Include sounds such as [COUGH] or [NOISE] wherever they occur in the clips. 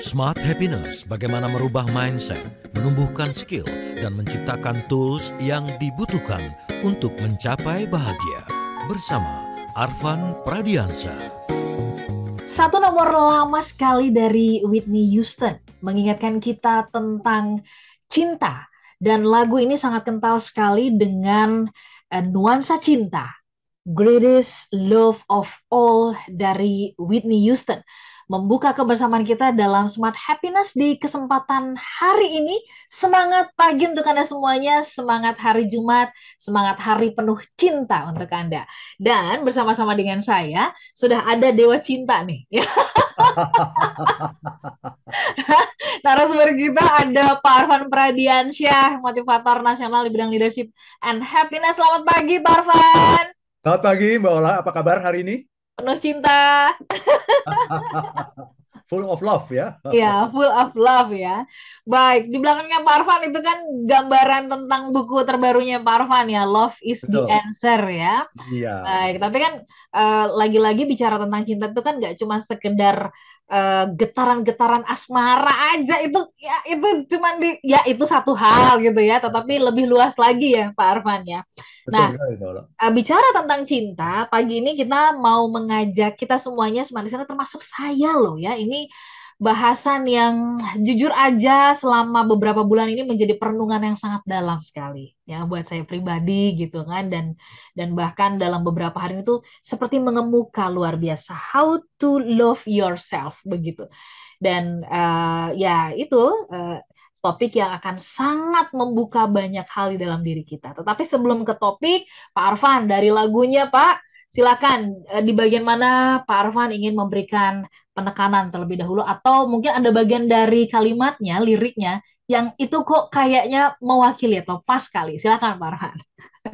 Smart Happiness, bagaimana merubah mindset, menumbuhkan skill, dan menciptakan tools yang dibutuhkan untuk mencapai bahagia. Bersama Arvan Pradiansa. Satu nomor lama sekali dari Whitney Houston mengingatkan kita tentang cinta. Dan lagu ini sangat kental sekali dengan eh, nuansa cinta. Greatest Love of All dari Whitney Houston membuka kebersamaan kita dalam Smart Happiness di kesempatan hari ini. Semangat pagi untuk Anda semuanya, semangat hari Jumat, semangat hari penuh cinta untuk Anda. Dan bersama-sama dengan saya, sudah ada Dewa Cinta nih. [LAUGHS] Narasumber kita ada Pak Arfan Pradiansyah, motivator nasional di bidang leadership and happiness. Selamat pagi, Pak Arfan. Selamat pagi, Mbak Ola. Apa kabar hari ini? penuh cinta. [LAUGHS] full of love ya. Iya, full of love ya. Baik, di belakangnya Pak Arfan itu kan gambaran tentang buku terbarunya Pak Arfan ya, Love is Betul. the Answer ya. Iya. Baik, tapi kan eh, lagi-lagi uh, lagi bicara tentang cinta itu kan nggak cuma sekedar Eh, getaran-getaran uh, asmara aja itu ya itu cuman di ya itu satu hal gitu ya tetapi lebih luas lagi ya Pak Arfan ya. Betul nah sekali, uh, bicara tentang cinta pagi ini kita mau mengajak kita semuanya semuanya termasuk saya loh ya ini bahasan yang jujur aja selama beberapa bulan ini menjadi perenungan yang sangat dalam sekali ya buat saya pribadi gitu kan dan dan bahkan dalam beberapa hari itu seperti mengemuka luar biasa how to love yourself begitu dan uh, ya itu uh, topik yang akan sangat membuka banyak hal di dalam diri kita. Tetapi sebelum ke topik, Pak Arfan dari lagunya Pak silakan eh, di bagian mana Pak Arfan ingin memberikan penekanan terlebih dahulu atau mungkin ada bagian dari kalimatnya, liriknya yang itu kok kayaknya mewakili atau pas kali. Silakan Pak Arfan.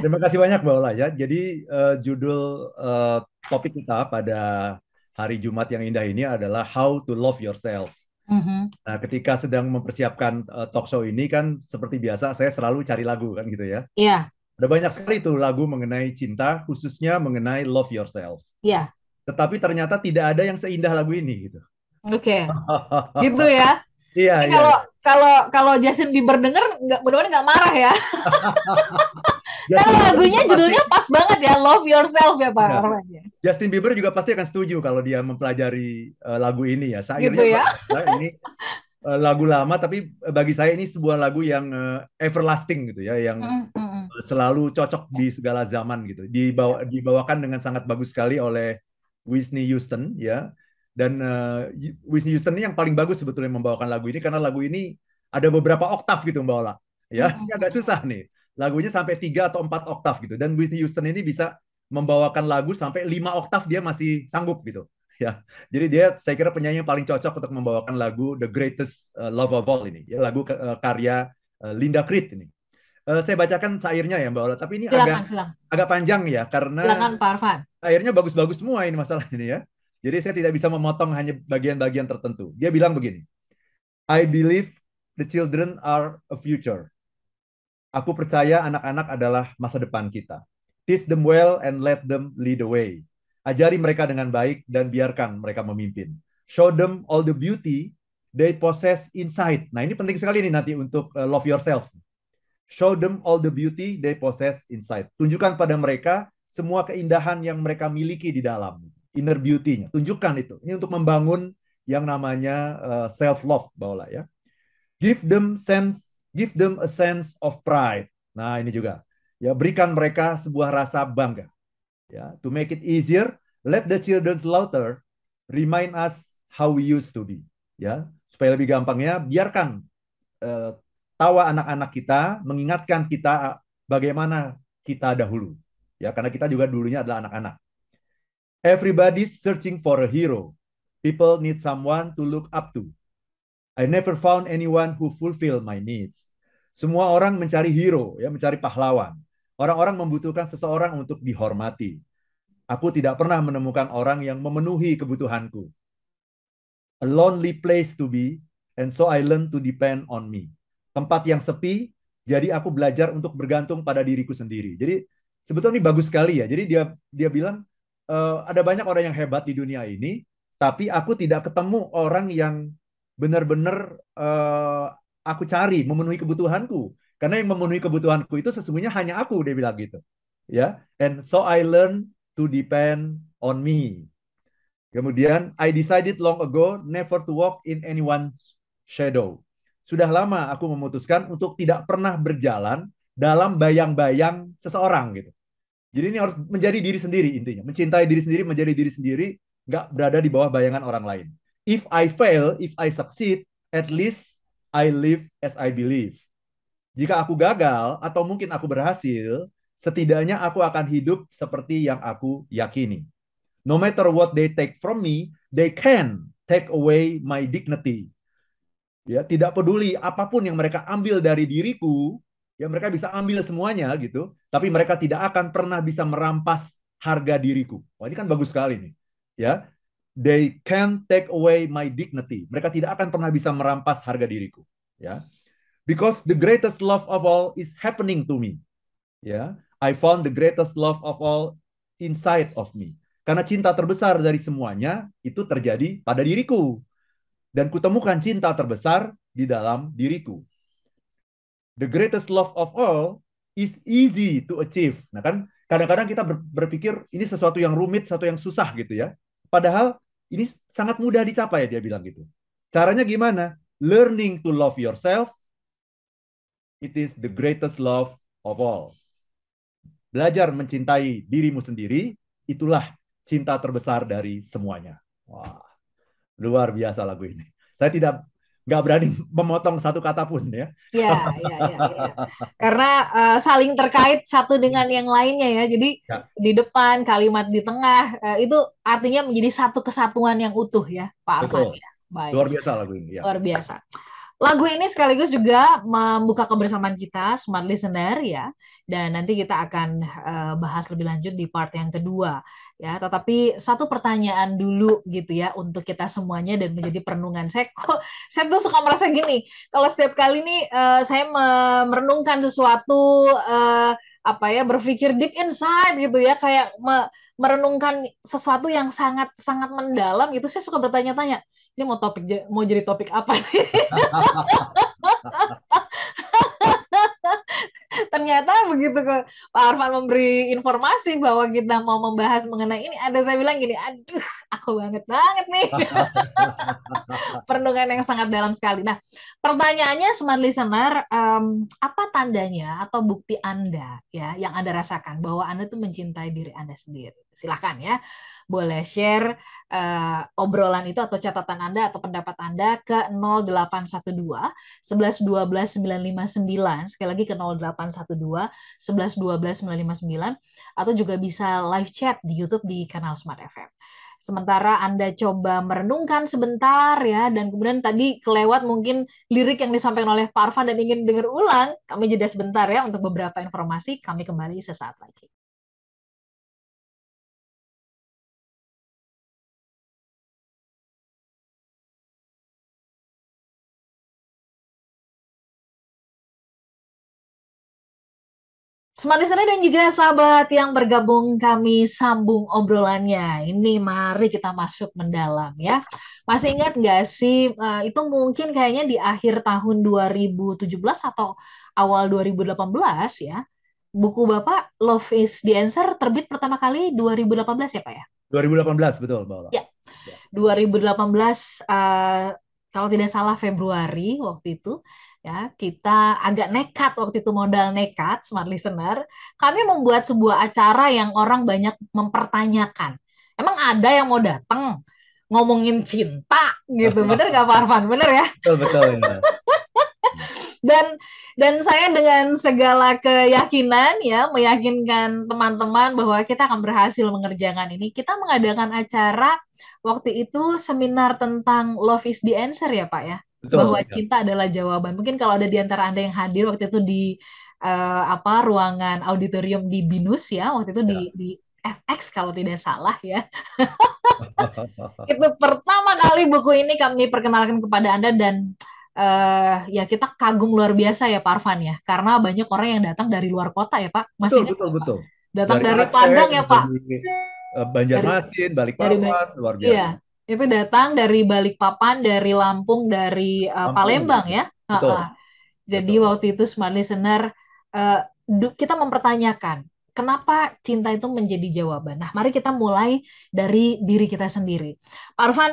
Terima kasih banyak Mbak Ola ya. Jadi uh, judul uh, topik kita pada hari Jumat yang indah ini adalah How to Love Yourself. Mm-hmm. Nah, ketika sedang mempersiapkan uh, talk show ini kan seperti biasa saya selalu cari lagu kan gitu ya. Iya. Yeah. Ada banyak sekali tuh lagu mengenai cinta, khususnya mengenai love yourself. Iya. Tetapi ternyata tidak ada yang seindah lagu ini gitu. Oke. Okay. [LAUGHS] gitu ya. Iya, Jadi iya. Kalau iya. kalau kalau Justin Bieber denger nggak mudah-mudahan nggak marah ya. [LAUGHS] Karena lagunya judulnya pas banget ya Love Yourself ya Pak iya. ya. Justin Bieber juga pasti akan setuju kalau dia mempelajari uh, lagu ini ya. Saya gitu ya. [LAUGHS] ini uh, lagu lama tapi bagi saya ini sebuah lagu yang uh, everlasting gitu ya yang mm -hmm selalu cocok di segala zaman gitu. Dibawa, iya. dibawakan dengan sangat bagus sekali oleh Whitney Houston ya. Dan uh, Whitney Houston ini yang paling bagus sebetulnya membawakan lagu ini karena lagu ini ada beberapa oktav gitu Mbak Ola. Ya, iya. ini agak susah nih. Lagunya sampai tiga atau empat oktav gitu dan Whitney Houston ini bisa membawakan lagu sampai lima oktav dia masih sanggup gitu ya. Jadi dia saya kira penyanyi yang paling cocok untuk membawakan lagu The Greatest eh, Love of All ini, ya lagu eh, karya Linda Creed ini. Uh, saya bacakan sairnya ya Mbak Ola, tapi ini silakan, agak silakan. agak panjang ya karena silakan, Airnya bagus-bagus semua ini masalah ini ya. Jadi saya tidak bisa memotong hanya bagian-bagian tertentu. Dia bilang begini. I believe the children are a future. Aku percaya anak-anak adalah masa depan kita. Teach them well and let them lead the way. Ajari mereka dengan baik dan biarkan mereka memimpin. Show them all the beauty they possess inside. Nah, ini penting sekali nih nanti untuk uh, love yourself. Show them all the beauty they possess inside. Tunjukkan pada mereka semua keindahan yang mereka miliki di dalam inner beauty-nya. Tunjukkan itu. Ini untuk membangun yang namanya uh, eh, self love bawalah ya. Give them sense, give them a sense of pride. Nah, ini juga. Ya, berikan mereka sebuah rasa bangga. Ya, to make it easier, let the children's laughter remind us how we used to be. Ya, supaya lebih gampangnya biarkan uh, tawa anak-anak kita mengingatkan kita ah, bagaimana kita dahulu. Ya, karena kita juga dulunya adalah anak-anak. Everybody searching for a hero. People need someone to look up to. I never found anyone who fulfill my needs. Semua orang mencari hero, ya, mencari pahlawan. Orang-orang membutuhkan seseorang untuk dihormati. Aku tidak pernah menemukan orang yang memenuhi kebutuhanku. A lonely place to be, and so I learned to depend on me tempat yang sepi, jadi aku belajar untuk bergantung pada diriku sendiri. Jadi sebetulnya ini bagus sekali ya. Jadi dia dia bilang e, ada banyak orang yang hebat di dunia ini, tapi aku tidak ketemu orang yang benar-benar uh, aku cari memenuhi kebutuhanku. Karena yang memenuhi kebutuhanku itu sesungguhnya hanya aku dia bilang gitu. Ya, and so I learn to depend on me. Kemudian I decided long ago never to walk in anyone's shadow sudah lama aku memutuskan untuk tidak pernah berjalan dalam bayang-bayang seseorang gitu. Jadi ini harus menjadi diri sendiri intinya, mencintai diri sendiri, menjadi diri sendiri, nggak berada di bawah bayangan orang lain. If I fail, if I succeed, at least I live as I believe. Jika aku gagal atau mungkin aku berhasil, setidaknya aku akan hidup seperti yang aku yakini. No matter what they take from me, they can take away my dignity ya tidak peduli apapun yang mereka ambil dari diriku ya mereka bisa ambil semuanya gitu tapi mereka tidak akan pernah bisa merampas harga diriku wah ini kan bagus sekali nih ya they can take away my dignity mereka tidak akan pernah bisa merampas harga diriku ya because the greatest love of all is happening to me ya I found the greatest love of all inside of me karena cinta terbesar dari semuanya itu terjadi pada diriku dan kutemukan cinta terbesar di dalam diriku. The greatest love of all is easy to achieve. Nah kan kadang-kadang kita berpikir ini sesuatu yang rumit, sesuatu yang susah gitu ya. Padahal ini sangat mudah dicapai dia bilang gitu. Caranya gimana? Learning to love yourself it is the greatest love of all. Belajar mencintai dirimu sendiri itulah cinta terbesar dari semuanya. Wah. Luar biasa lagu ini. Saya tidak nggak berani memotong satu kata pun ya. Iya, iya, iya. Ya. Karena uh, saling terkait satu dengan yang lainnya ya. Jadi ya. di depan, kalimat di tengah uh, itu artinya menjadi satu kesatuan yang utuh ya, Pak Arfan. Ya. Baik. Luar biasa lagu ini. Ya. Luar biasa. Lagu ini sekaligus juga membuka kebersamaan kita, smart listener ya. Dan nanti kita akan uh, bahas lebih lanjut di part yang kedua ya tetapi satu pertanyaan dulu gitu ya untuk kita semuanya dan menjadi perenungan saya kok saya tuh suka merasa gini kalau setiap kali ini uh, eh, saya merenungkan sesuatu uh, apa ya berpikir deep inside gitu ya kayak me merenungkan sesuatu yang sangat sangat mendalam gitu saya suka bertanya-tanya ini mau topik mau jadi topik apa nih [LAUGHS] [LAUGHS] [LAUGHS] ternyata begitu ke Pak Arfan memberi informasi bahwa kita mau membahas mengenai ini, ada saya bilang gini, aduh, aku banget banget nih. [LAUGHS] Perenungan yang sangat dalam sekali. Nah, pertanyaannya smart listener, um, apa tandanya atau bukti Anda ya yang Anda rasakan bahwa Anda tuh mencintai diri Anda sendiri? Silahkan ya boleh share uh, obrolan itu atau catatan Anda atau pendapat Anda ke 0812 11 12 959 sekali lagi ke 0812 11 12 959 atau juga bisa live chat di YouTube di kanal Smart FM sementara Anda coba merenungkan sebentar ya dan kemudian tadi kelewat mungkin lirik yang disampaikan oleh Parvan dan ingin dengar ulang, kami jeda sebentar ya untuk beberapa informasi, kami kembali sesaat lagi. Smart Listener dan juga sahabat yang bergabung kami sambung obrolannya. Ini mari kita masuk mendalam ya. Masih ingat nggak sih, eh, itu mungkin kayaknya di akhir tahun 2017 atau awal 2018 ya. Buku Bapak Love is the Answer terbit pertama kali 2018 ya Pak ya? 2018 betul Mbak Ola. Ya. 2018 uh, eh, kalau tidak salah Februari waktu itu ya kita agak nekat waktu itu modal nekat smart listener kami membuat sebuah acara yang orang banyak mempertanyakan emang ada yang mau datang ngomongin cinta gitu [LAUGHS] bener gak Pak Arfan bener ya betul betul [LAUGHS] dan dan saya dengan segala keyakinan ya meyakinkan teman-teman bahwa kita akan berhasil mengerjakan ini kita mengadakan acara waktu itu seminar tentang love is the answer ya Pak ya Betul, bahwa betul. cinta adalah jawaban. Mungkin kalau ada di antara Anda yang hadir waktu itu di uh, apa ruangan auditorium di Binus ya, waktu itu ya. di di FX kalau tidak salah ya. [LAUGHS] itu pertama kali buku ini kami perkenalkan kepada Anda dan uh, ya kita kagum luar biasa ya Pak Arfan ya. Karena banyak orang yang datang dari luar kota ya Pak. Masih betul, betul, betul. Datang dari, dari Padang ya Pak. Eh, Banjarmasin, Balikpapan, luar iya. biasa. Iya itu datang dari Balikpapan, dari Lampung, dari uh, Lampung. Palembang ya. Betul. Uh -uh. Jadi Betul. waktu itu smart listener uh, kita mempertanyakan kenapa cinta itu menjadi jawaban. Nah, mari kita mulai dari diri kita sendiri. Pak Arfan,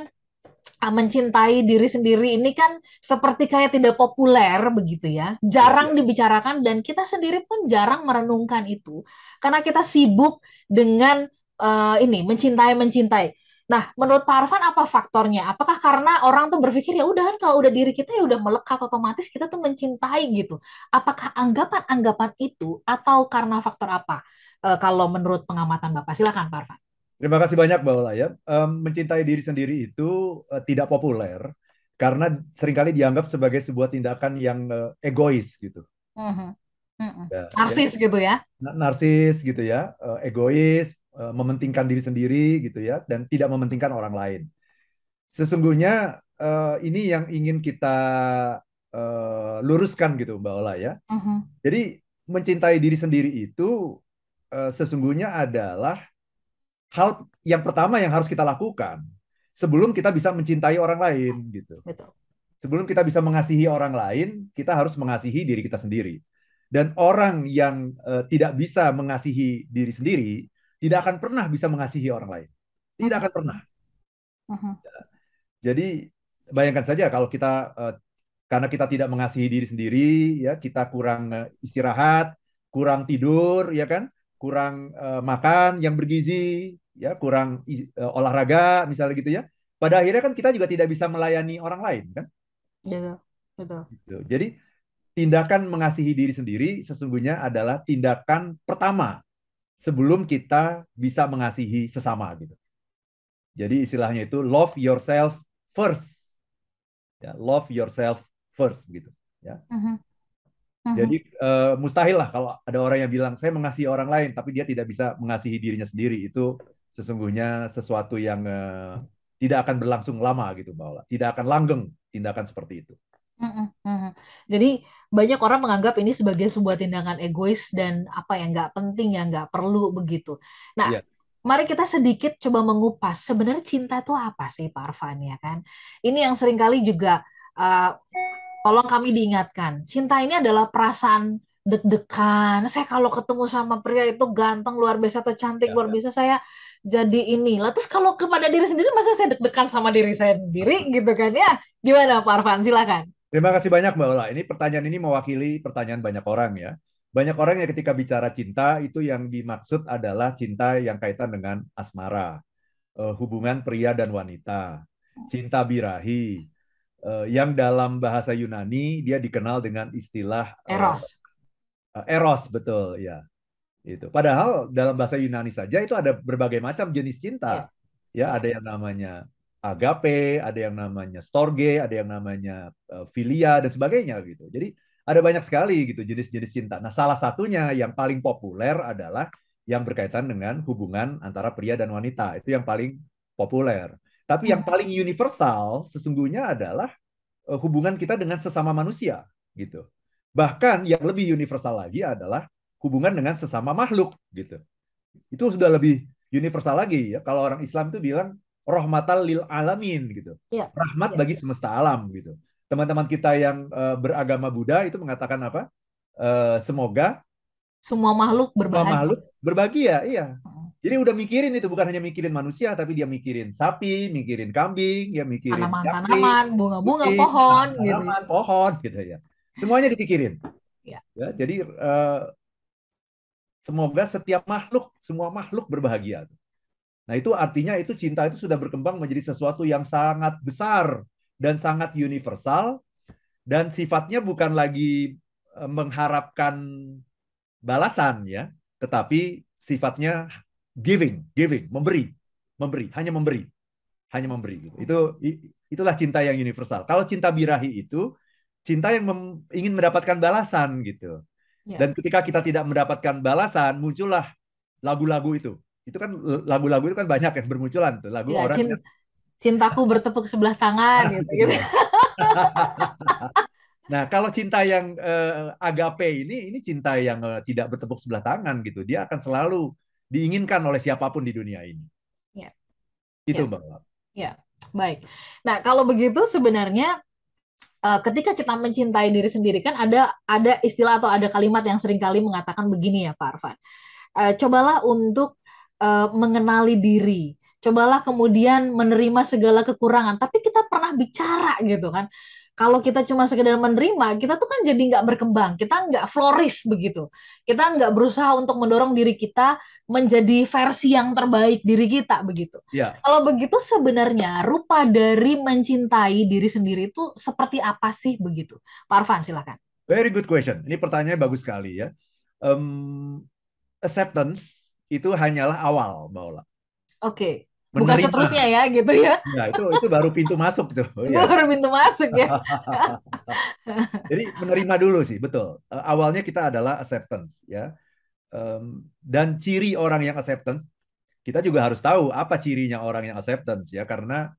ah, mencintai diri sendiri ini kan seperti kayak tidak populer begitu ya. Jarang iya. dibicarakan dan kita sendiri pun jarang merenungkan itu karena kita sibuk dengan uh, ini mencintai mencintai. Nah, menurut Pak Arfan apa faktornya? Apakah karena orang tuh berpikir ya udah kan kalau udah diri kita ya udah melekat otomatis kita tuh mencintai gitu. Apakah anggapan-anggapan itu atau karena faktor apa? E, kalau menurut pengamatan Bapak, silakan Pak Arfan. Terima kasih banyak Mbak Ola ya. E, mencintai diri sendiri itu e, tidak populer karena seringkali dianggap sebagai sebuah tindakan yang e, egois gitu. Mm -hmm. Mm -hmm. Ya, narsis ya. gitu ya. Narsis gitu ya, gitu ya egois, Eh, mementingkan diri sendiri gitu ya dan tidak mementingkan orang lain. Sesungguhnya uh, ini yang ingin kita uh, luruskan gitu Mbak Ola ya. Uh-huh. Jadi mencintai diri sendiri itu uh, sesungguhnya adalah hal yang pertama yang harus kita lakukan sebelum kita bisa mencintai orang lain gitu. Betul. Sebelum kita bisa mengasihi orang lain, kita harus mengasihi diri kita sendiri. Dan orang yang uh, tidak bisa mengasihi diri sendiri, tidak akan pernah bisa mengasihi orang lain. Tidak akan pernah. Mm-hmm. Ya. Jadi bayangkan saja kalau kita eh, karena kita tidak mengasihi diri sendiri, ya kita kurang eh, istirahat, kurang tidur, ya kan, kurang eh, makan yang bergizi, ya kurang olahraga misalnya gitu ya. Pada akhirnya kan kita juga tidak bisa melayani orang lain kan? Betul, betul. Gitu. Jadi tindakan mengasihi diri sendiri sesungguhnya adalah tindakan pertama sebelum kita bisa mengasihi sesama gitu. Jadi istilahnya itu love yourself first. Ya, love yourself first gitu, ya. Uh-huh. Uh-huh. Jadi uh, mustahil lah kalau ada orang yang bilang saya mengasihi orang lain tapi dia tidak bisa mengasihi dirinya sendiri itu sesungguhnya sesuatu yang uh, tidak akan berlangsung lama gitu bahwa tidak akan langgeng tindakan seperti itu. Uh-huh. Jadi banyak orang menganggap ini sebagai sebuah tindakan egois dan apa yang nggak penting yang nggak perlu begitu. Nah, yeah. mari kita sedikit coba mengupas sebenarnya cinta itu apa sih Pak Arfan ya kan? Ini yang seringkali juga uh, tolong kami diingatkan. Cinta ini adalah perasaan deg-degan. Saya kalau ketemu sama pria itu ganteng luar biasa atau cantik yeah. luar iya. biasa saya jadi ini Lalu terus kalau kepada diri sendiri masa saya deg-degan sama diri saya sendiri gitu kan ya gimana Pak Arfan silakan Terima kasih banyak Mbak Ola. Ini pertanyaan ini mewakili pertanyaan banyak orang ya. Banyak orang yang ketika bicara cinta itu yang dimaksud adalah cinta yang kaitan dengan asmara, eh, hubungan pria dan wanita, cinta birahi, eh, yang dalam bahasa Yunani dia dikenal dengan istilah eh, eros. eros betul ya. Itu. Padahal dalam bahasa Yunani saja itu ada berbagai macam jenis cinta. Ya, ya ada yang namanya agape, ada yang namanya storge, ada yang namanya filia eh, dan sebagainya gitu. Jadi ada banyak sekali gitu jenis-jenis cinta. Nah, salah satunya yang paling populer adalah yang berkaitan dengan hubungan antara pria dan wanita. Itu yang paling populer. Tapi yang hmm. paling universal sesungguhnya adalah eh, hubungan kita dengan sesama manusia gitu. Bahkan yang lebih universal lagi adalah hubungan dengan sesama makhluk gitu. Itu sudah lebih universal lagi ya. Kalau orang Islam itu bilang rahmatal lil alamin gitu. Ya. Rahmat ya. bagi iya. semesta alam gitu. Teman-teman kita yang uh, beragama Buddha itu mengatakan apa? Uh, semoga semua makhluk berbahagia. Semua makhluk berbahagia, iya. Hmm. Jadi udah mikirin itu bukan hanya mikirin manusia tapi dia mikirin sapi, mikirin kambing, dia mikirin tanaman-tanaman, bunga-bunga, pohon, tanaman, gitu. Tanaman, pohon, gitu ya. Semuanya dipikirin. Ya. ya jadi uh, semoga setiap makhluk, semua makhluk berbahagia. Nah, itu artinya itu cinta itu sudah berkembang menjadi sesuatu yang sangat besar dan sangat universal dan sifatnya bukan lagi e, mengharapkan balasan ya, tetapi sifatnya giving, giving, memberi, memberi, hanya memberi. Hanya memberi gitu. Itu itulah cinta yang universal. Kalau cinta birahi itu cinta yang mem, ingin mendapatkan balasan gitu. Yeah. Dan ketika kita tidak mendapatkan balasan, muncullah lagu-lagu itu itu kan lagu-lagu itu kan banyak yang bermunculan tuh lagu ya, orang cint yang... cintaku bertepuk sebelah tangan gitu, gitu. Iya. [LAUGHS] nah kalau cinta yang uh, agape ini ini cinta yang uh, tidak bertepuk sebelah tangan gitu dia akan selalu diinginkan oleh siapapun di dunia ini ya. itu ya. bang ya baik nah kalau begitu sebenarnya eh, ketika kita mencintai diri sendiri kan ada ada istilah atau ada kalimat yang seringkali mengatakan begini ya Pak Arfan. cobalah untuk uh, mengenali diri cobalah kemudian menerima segala kekurangan tapi kita pernah bicara gitu kan kalau kita cuma sekedar menerima kita tuh kan jadi nggak berkembang kita nggak floris begitu kita nggak berusaha untuk mendorong diri kita menjadi versi yang terbaik diri kita begitu ya. kalau begitu sebenarnya rupa dari mencintai diri sendiri itu seperti apa sih begitu Pak Arfan silakan very good question ini pertanyaannya bagus sekali ya um, acceptance itu hanyalah awal, Mbak Ola. Oke. Okay. Menerima. seterusnya ya, gitu ya? Nah, itu itu baru pintu masuk tuh. [LAUGHS] ya. Baru pintu masuk ya. [LAUGHS] Jadi menerima dulu sih, betul. E, awalnya kita adalah acceptance, ya. dan ciri orang yang acceptance, kita juga harus tahu apa cirinya orang yang acceptance, ya. Karena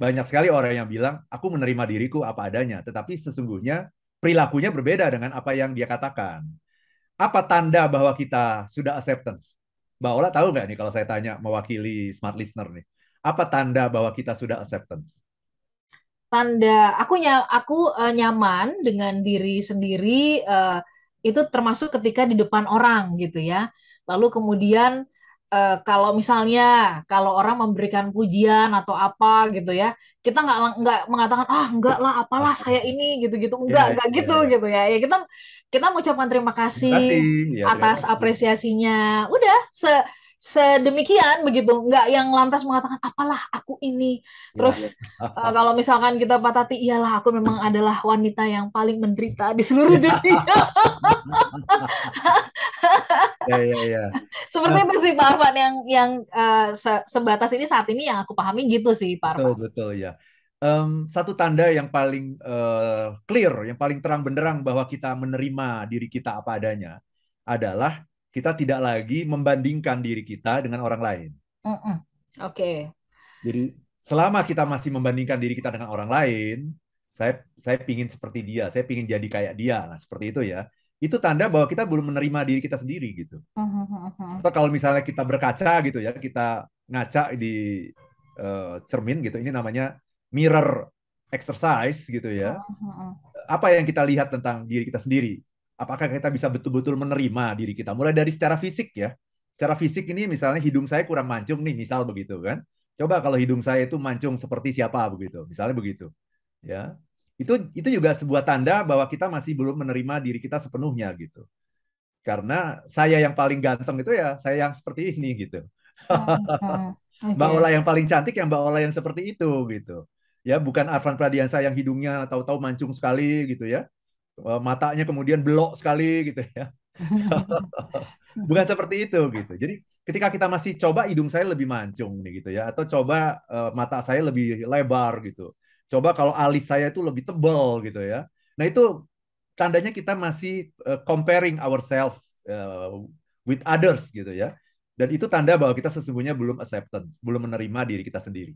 banyak sekali orang yang bilang, aku menerima diriku apa adanya. Tetapi sesungguhnya perilakunya berbeda dengan apa yang dia katakan. Apa tanda bahwa kita sudah acceptance? Mbak Ola tahu nggak nih kalau saya tanya mewakili smart listener nih, apa tanda bahwa kita sudah acceptance? Tanda aku ny aku uh, nyaman dengan diri sendiri uh, itu termasuk ketika di depan orang gitu ya. Lalu kemudian uh, kalau misalnya kalau orang memberikan pujian atau apa gitu ya kita nggak nggak mengatakan ah enggak lah apalah saya ini [LAUGHS] iya, iya, gitu gitu enggak ya, enggak ya, gitu ya. gitu ya ya kita kita mengucapkan terima kasih, terima kasih. Ya, atas ya. apresiasinya udah se sedemikian begitu nggak yang lantas mengatakan apalah aku ini iya, terus ya, ya. kalau misalkan kita patati iyalah aku memang adalah wanita yang paling menderita di seluruh iya. dunia ya, ya, ya. seperti nah. itu sih Pak Arfan yang yang uh, sebatas ini saat ini yang aku pahami gitu sih Pak Arfan betul betul ya um, satu tanda yang paling uh, clear yang paling terang benderang bahwa kita menerima diri kita apa adanya adalah kita tidak lagi membandingkan diri kita dengan orang lain. Mm -mm. Oke. Okay. Jadi selama kita masih membandingkan diri kita dengan orang lain, saya saya pingin seperti dia, saya pingin jadi kayak dia, nah seperti itu ya. Itu tanda bahwa kita belum menerima diri kita sendiri gitu. Mm -hmm. Atau kalau misalnya kita berkaca gitu ya, kita ngaca di uh, cermin gitu, ini namanya mirror exercise gitu ya. Mm -hmm. Apa yang kita lihat tentang diri kita sendiri? apakah kita bisa betul-betul menerima diri kita mulai dari secara fisik ya secara fisik ini misalnya hidung saya kurang mancung nih misal begitu kan coba kalau hidung saya itu mancung seperti siapa begitu misalnya begitu ya itu itu juga sebuah tanda bahwa kita masih belum menerima diri kita sepenuhnya gitu karena saya yang paling ganteng itu ya saya yang seperti ini gitu mbak Ola yang paling cantik yang mbak Ola yang seperti itu gitu ya bukan Arvan Pradiansa yang hidungnya tahu-tahu mancung sekali gitu ya Eh, matanya kemudian belok sekali gitu ya. [LAUGHS] Bukan seperti itu gitu. Jadi ketika kita masih coba hidung saya lebih mancung nih gitu ya atau coba uh, mata saya lebih lebar gitu. Coba kalau alis saya itu lebih tebal gitu ya. Nah, itu tandanya kita masih uh, comparing ourselves uh, with others gitu ya. Dan itu tanda bahwa kita sesungguhnya belum acceptance, belum menerima diri kita sendiri.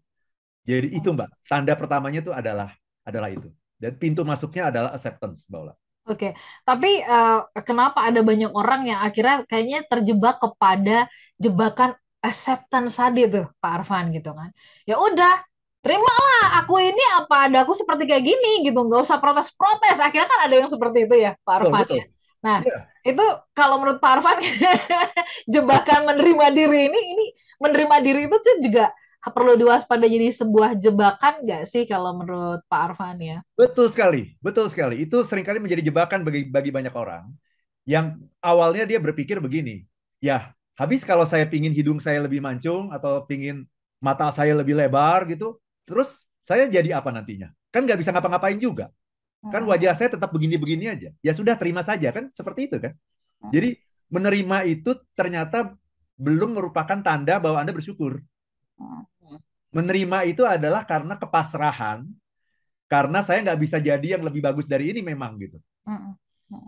Jadi itu oh. Mbak, tanda pertamanya itu adalah adalah itu. Dan pintu masuknya adalah acceptance, Mbak Oke, okay. tapi uh, kenapa ada banyak orang yang akhirnya kayaknya terjebak kepada jebakan acceptance tadi tuh, Pak Arfan gitu kan? Ya udah, terimalah aku ini apa ada aku seperti kayak gini gitu, nggak usah protes-protes. Akhirnya kan ada yang seperti itu ya, Pak Arfan betul, ya? betul. Nah, yeah. itu kalau menurut Pak Arfan [LAUGHS] jebakan menerima diri ini, ini menerima diri itu tuh juga perlu diwaspada jadi sebuah jebakan nggak sih kalau menurut Pak Arfan ya? Betul sekali, betul sekali. Itu seringkali menjadi jebakan bagi bagi banyak orang yang awalnya dia berpikir begini, ya habis kalau saya pingin hidung saya lebih mancung atau pingin mata saya lebih lebar gitu, terus saya jadi apa nantinya? Kan nggak bisa ngapa-ngapain juga. Kan hmm. wajah saya tetap begini-begini aja. Ya sudah terima saja kan, seperti itu kan. Hmm. Jadi menerima itu ternyata belum merupakan tanda bahwa Anda bersyukur. Menerima itu adalah karena kepasrahan, karena saya nggak bisa jadi yang lebih bagus dari ini memang gitu.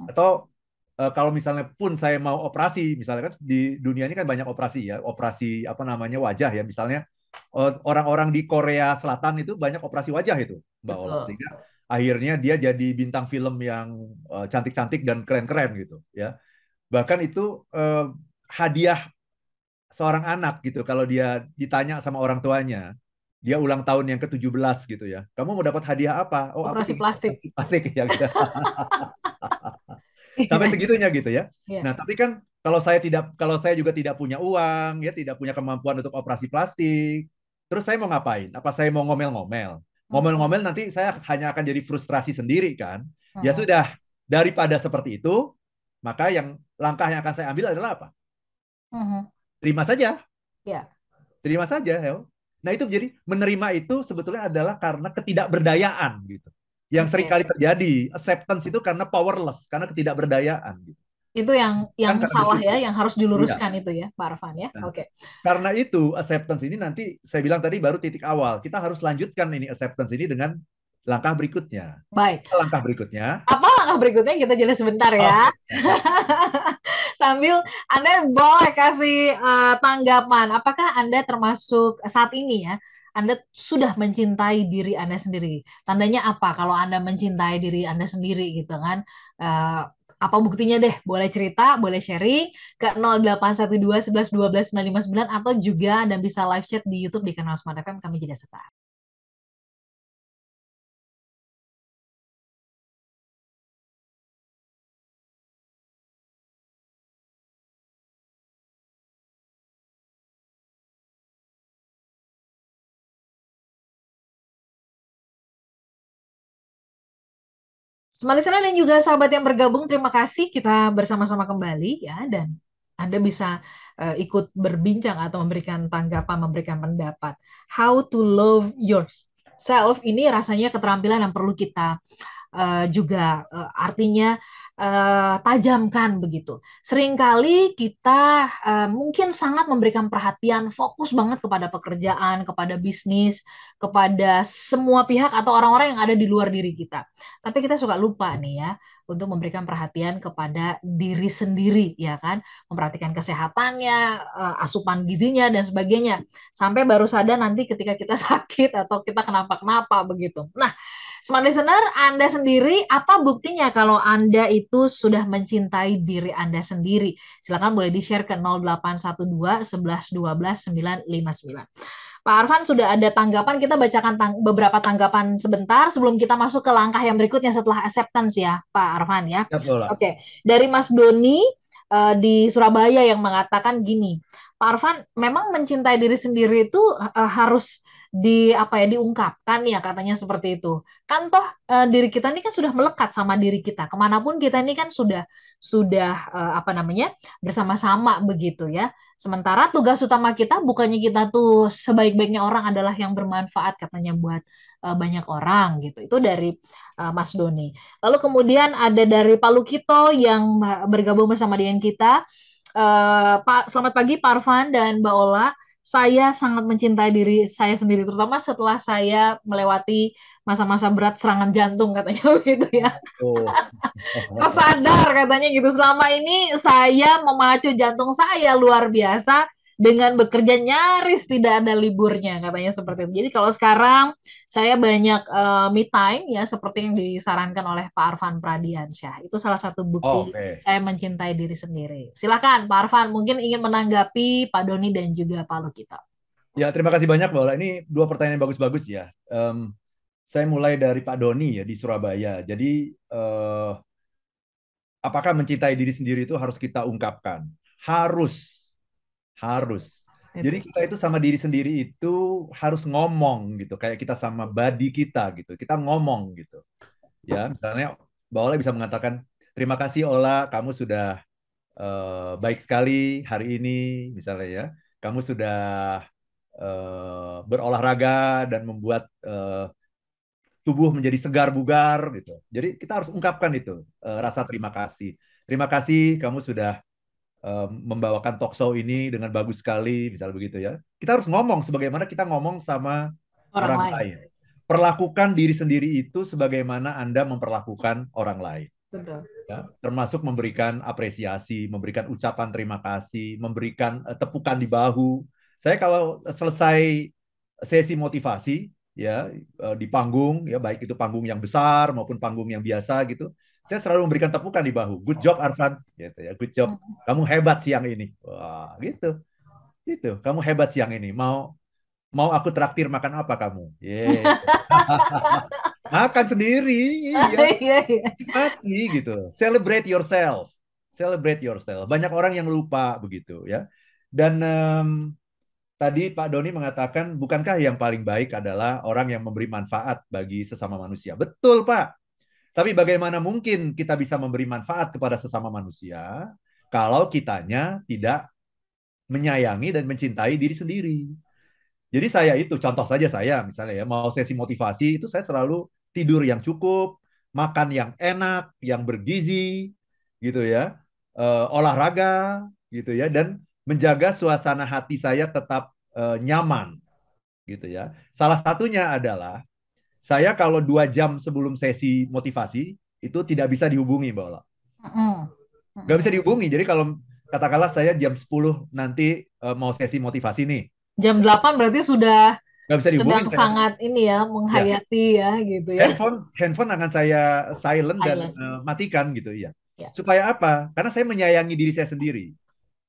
Atau e, kalau misalnya pun saya mau operasi, misalnya kan di dunia ini kan banyak operasi ya, operasi apa namanya wajah ya, misalnya eh, orang-orang di Korea Selatan itu banyak operasi wajah itu, Mbak Ola. Sehingga akhirnya dia jadi bintang film yang eh, cantik-cantik dan keren-keren gitu ya. Bahkan itu e, hadiah seorang anak gitu kalau dia ditanya sama orang tuanya dia ulang tahun yang ke-17 gitu ya. Kamu mau dapat hadiah apa? Oh, operasi apa plastik. [LAUGHS] Plastik ya. Gitu. [LAUGHS] Sampai begitunya gitu ya. Yeah. Nah, tapi kan kalau saya tidak kalau saya juga tidak punya uang, ya tidak punya kemampuan untuk operasi plastik, terus saya mau ngapain? Apa saya mau ngomel-ngomel? Hmm. Ngomel-ngomel nanti saya hanya akan jadi frustrasi sendiri kan. Ya hmm. sudah, daripada seperti itu, maka yang langkah yang akan saya ambil adalah apa? Hmm terima saja. Ya. Terima saja, ya. Nah, itu jadi menerima itu sebetulnya adalah karena ketidakberdayaan gitu. Yang okay. seringkali terjadi, acceptance itu karena powerless, karena ketidakberdayaan gitu. Itu yang kan yang kan salah itu. ya, yang harus diluruskan ya. itu ya, Pak Arfan ya. Nah, Oke. Okay. Karena itu acceptance ini nanti saya bilang tadi baru titik awal. Kita harus lanjutkan ini acceptance ini dengan langkah berikutnya. Baik. Apa langkah berikutnya? Apa langkah berikutnya kita jelas sebentar ya. Okay. [LAUGHS] Sambil Anda boleh kasih uh, tanggapan, apakah Anda termasuk saat ini ya, Anda sudah mencintai diri Anda sendiri. Tandanya apa kalau Anda mencintai diri Anda sendiri gitu kan? Uh, apa buktinya deh boleh cerita boleh sharing ke 0812 11 12 959 atau juga anda bisa live chat di YouTube di kanal Smart FM kami jeda sesaat Smart listener dan juga sahabat yang bergabung, terima kasih kita bersama-sama kembali ya dan Anda bisa uh, ikut berbincang atau memberikan tanggapan, memberikan pendapat. How to love yours yourself ini rasanya keterampilan yang perlu kita uh, juga uh, artinya uh, tajamkan begitu. Seringkali kita uh, mungkin sangat memberikan perhatian fokus banget kepada pekerjaan, kepada bisnis, kepada semua pihak atau orang-orang yang ada di luar diri kita. Tapi kita suka lupa nih ya untuk memberikan perhatian kepada diri sendiri ya kan, memperhatikan kesehatannya, eh, asupan gizinya dan sebagainya. Sampai baru sadar nanti ketika kita [LAUGHS] sakit atau kita kenapa-kenapa begitu. Nah, Smart listener, Anda sendiri apa buktinya kalau Anda itu sudah mencintai diri Anda sendiri? Silakan boleh di-share ke 0812 11 12 959. Pak Arfan sudah ada tanggapan, kita bacakan tang beberapa tanggapan sebentar sebelum kita masuk ke langkah yang berikutnya setelah acceptance ya, Pak Arfan ya. ya Oke, okay. dari Mas Doni uh, di Surabaya yang mengatakan gini, Pak Arfan memang mencintai diri sendiri itu uh, harus di apa ya diungkapkan ya katanya seperti itu kan toh e, diri kita ini kan sudah melekat sama diri kita kemanapun kita ini kan sudah sudah e, apa namanya bersama-sama begitu ya sementara tugas utama kita bukannya kita tuh sebaik-baiknya orang adalah yang bermanfaat katanya buat e, banyak orang gitu itu dari e, Mas Doni lalu kemudian ada dari Pak Lukito yang bergabung bersama dengan kita e, Pak selamat pagi Parvan dan Mbak Ola saya sangat mencintai diri saya sendiri terutama setelah saya melewati masa-masa berat serangan jantung katanya [LAUGHS] begitu ya. Oh. [LAUGHS] Tersadar katanya gitu. Selama ini saya memacu jantung saya luar biasa dengan bekerja nyaris tidak ada liburnya katanya seperti itu. Jadi kalau sekarang saya banyak uh, me time ya seperti yang disarankan oleh Pak Arfan Pradiansyah. Itu salah satu bukti oh, okay. saya mencintai diri sendiri. Silakan Pak Arfan mungkin ingin menanggapi Pak Doni dan juga Pak Lukito. Ya terima kasih banyak Bola. Ini dua pertanyaan bagus-bagus ya. Um, saya mulai dari Pak Doni ya di Surabaya. Jadi uh, apakah mencintai diri sendiri itu harus kita ungkapkan? Harus harus jadi kita itu sama diri sendiri itu harus ngomong gitu, kayak kita sama body kita gitu. Kita ngomong gitu. Ya, misalnya Mbak Ola bisa mengatakan, "Terima kasih Ola, kamu sudah uh, baik sekali hari ini," misalnya ya. Kamu sudah uh, berolahraga dan membuat uh, tubuh menjadi segar bugar gitu. Jadi kita harus ungkapkan itu uh, rasa terima kasih. Terima kasih kamu sudah membawakan talk show ini dengan bagus sekali, misal begitu ya. Kita harus ngomong sebagaimana kita ngomong sama orang, orang lain. lain. Perlakukan diri sendiri itu sebagaimana Anda memperlakukan orang lain. Betul. Ya, termasuk memberikan apresiasi, memberikan ucapan terima kasih, memberikan eh, tepukan di bahu. Saya kalau selesai sesi motivasi ya eh, di panggung ya baik itu panggung yang besar maupun panggung yang biasa gitu, saya selalu memberikan tepukan di bahu. Good job Arfan, gitu ya. Good job. Mm-hmm. Kamu hebat siang ini. Wah, gitu. Gitu. Kamu hebat siang ini. Mau mau aku traktir makan apa kamu? Yeah. Gitu. [LAUGHS] makan sendiri. Iya. [LAUGHS] iya, iya. Mati gitu. Celebrate yourself. Celebrate yourself. Banyak orang yang lupa begitu ya. Dan um, tadi Pak Doni mengatakan bukankah yang paling baik adalah orang yang memberi manfaat bagi sesama manusia? Betul, Pak tapi bagaimana mungkin kita bisa memberi manfaat kepada sesama manusia kalau kitanya tidak menyayangi dan mencintai diri sendiri. Jadi saya itu contoh saja saya misalnya ya mau sesi motivasi itu saya selalu tidur yang cukup, makan yang enak, yang bergizi gitu ya, uh, olahraga gitu ya dan menjaga suasana hati saya tetap uh, nyaman gitu ya. Salah satunya adalah saya kalau dua jam sebelum sesi motivasi itu tidak bisa dihubungi Mbak Ola. Gak bisa dihubungi. Jadi kalau katakanlah saya jam 10 nanti uh, mau sesi motivasi nih. Jam 8 berarti sudah Gak bisa dihubungi. Sedang sangat ini ya menghayati ya. ya gitu ya. Handphone handphone akan saya silent, silent. dan uh, eh, matikan gitu ya. ya. Supaya apa? Karena saya menyayangi diri saya sendiri.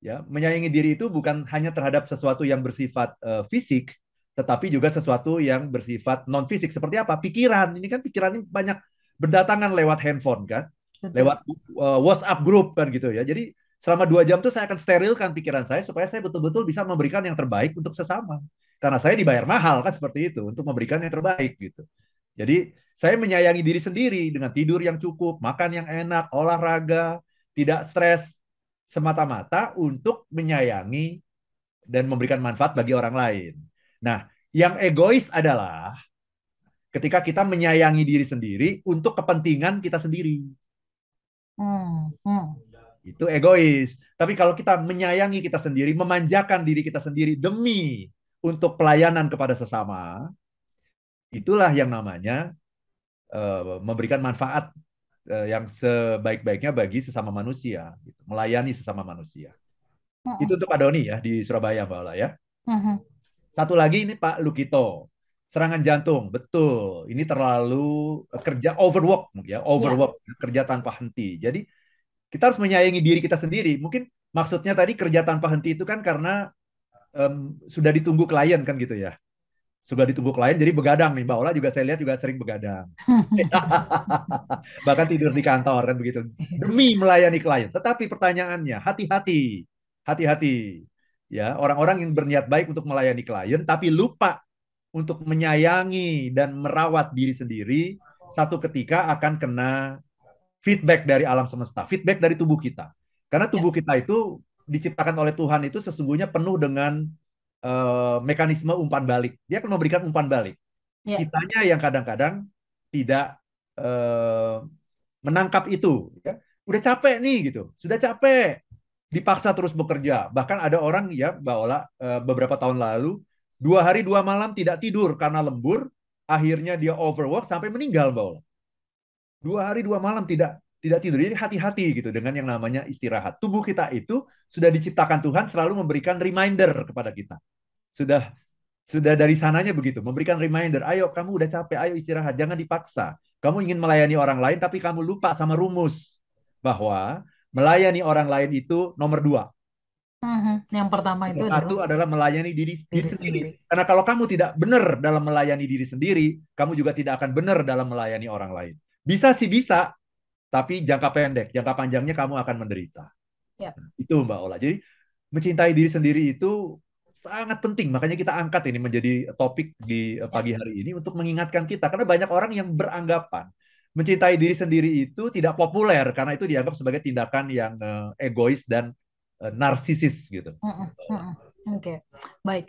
Ya, menyayangi diri itu bukan hanya terhadap sesuatu yang bersifat uh, fisik, tetapi juga sesuatu yang bersifat non fisik seperti apa pikiran ini kan pikiran ini banyak berdatangan lewat handphone kan Betul. lewat uh, WhatsApp grup kan gitu ya jadi selama dua jam tuh saya akan sterilkan pikiran saya supaya saya betul-betul bisa memberikan yang terbaik untuk sesama karena saya dibayar mahal kan seperti itu untuk memberikan yang terbaik gitu jadi saya menyayangi diri sendiri dengan tidur yang cukup makan yang enak olahraga tidak stres semata-mata untuk menyayangi dan memberikan manfaat bagi orang lain Nah, yang egois adalah ketika kita menyayangi diri sendiri untuk kepentingan kita sendiri. Hmm. Hmm. Itu egois. Tapi kalau kita menyayangi kita sendiri, memanjakan diri kita sendiri demi untuk pelayanan kepada sesama, itulah yang namanya uh, memberikan manfaat uh, yang sebaik-baiknya bagi sesama manusia, gitu. melayani sesama manusia. Hmm, hmm. Itu untuk Pak Doni ya di Surabaya, Mbak Ola ya. Hmm. hmm. Satu lagi ini Pak Lugito. Serangan jantung, betul. Ini terlalu eh, kerja overwork ya, overwork, ya. kerja tanpa henti. Jadi kita harus menyayangi diri kita sendiri. Mungkin maksudnya tadi kerja tanpa henti itu kan karena um, sudah ditunggu klien kan gitu ya sudah ditunggu klien jadi begadang nih Mbak Ola juga saya lihat juga sering begadang [LAUGHS] bahkan tidur di kantor kan begitu demi melayani klien tetapi pertanyaannya hati-hati hati-hati ya orang-orang yang berniat baik untuk melayani klien tapi lupa untuk menyayangi dan merawat diri sendiri satu ketika akan kena feedback dari alam semesta, feedback dari tubuh kita. Karena tubuh ya. kita itu diciptakan oleh Tuhan itu sesungguhnya penuh dengan uh, mekanisme umpan balik. Dia akan memberikan umpan balik. Yeah. Kitanya yang kadang-kadang tidak uh, menangkap itu. Ya. Udah capek nih gitu, sudah capek dipaksa terus bekerja. Bahkan ada orang ya, Mbak Ola, eh, beberapa tahun lalu, dua hari dua malam tidak tidur karena lembur, akhirnya dia overwork sampai meninggal, Mbak Ola. Dua hari dua malam tidak tidak tidur. Jadi hati-hati gitu dengan yang namanya istirahat. Tubuh kita itu sudah diciptakan Tuhan selalu memberikan reminder kepada kita. Sudah sudah dari sananya begitu, memberikan reminder, ayo kamu udah capek, ayo istirahat, jangan dipaksa. Kamu ingin melayani orang lain tapi kamu lupa sama rumus bahwa melayani orang lain itu nomor dua. Mm-hmm. Yang pertama itu satu adalah, adalah melayani diri, diri, diri sendiri. sendiri. Karena kalau kamu tidak benar dalam melayani diri sendiri, kamu juga tidak akan benar dalam melayani orang lain. Bisa sih bisa, tapi jangka pendek, jangka panjangnya kamu akan menderita. Yep. Ya. Nah, itu Mbak Ola. Jadi mencintai diri sendiri itu sangat penting. Makanya kita angkat ini menjadi topik di eh, pagi hari ini untuk mengingatkan kita. Karena banyak orang yang beranggapan mencintai diri sendiri itu tidak populer karena itu dianggap sebagai tindakan yang uh, egois dan uh, narsisis gitu. Mm -mm, mm -mm. Oke, okay. baik.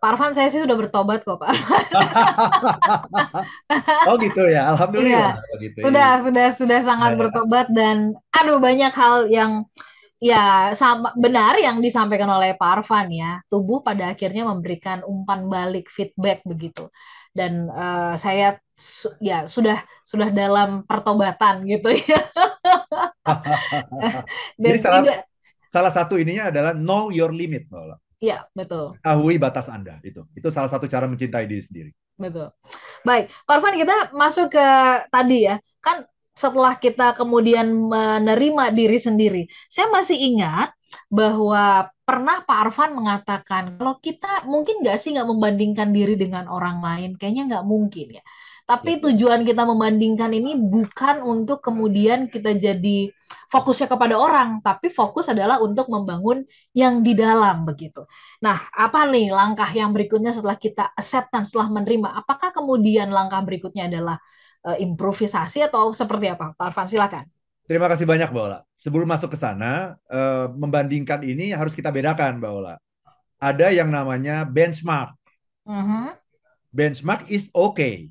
Pak Arfan saya sih sudah bertobat kok Pak [LAUGHS] oh gitu ya, alhamdulillah. Iya. Gitu, sudah ya. sudah sudah sangat nah, bertobat dan aduh banyak hal yang ya sama benar yang disampaikan oleh Pak Arfan ya. Tubuh pada akhirnya memberikan umpan balik feedback begitu dan uh, saya su ya sudah sudah dalam pertobatan gitu ya. [LAUGHS] dan Jadi salah, tidak, salah satu ininya adalah know your limit, Lola. ya betul. ahui batas Anda itu. Itu salah satu cara mencintai diri sendiri. Betul. Baik, Parvan kita masuk ke tadi ya. Kan setelah kita kemudian menerima diri sendiri. Saya masih ingat bahwa pernah Pak Arfan mengatakan kalau kita mungkin nggak sih nggak membandingkan diri dengan orang lain, kayaknya nggak mungkin ya. Tapi iya. tujuan kita membandingkan ini bukan untuk kemudian kita jadi fokusnya kepada orang, tapi fokus adalah untuk membangun yang di dalam begitu. Nah, apa nih langkah yang berikutnya setelah kita acceptance, setelah menerima? Apakah kemudian langkah berikutnya adalah eh, improvisasi atau seperti apa? Pak Arfan, silakan. Terima kasih banyak, Mbak sebelum masuk ke sana uh, membandingkan ini harus kita bedakan Mbak Ola. Ada yang namanya benchmark. Mm -hmm. Benchmark is okay.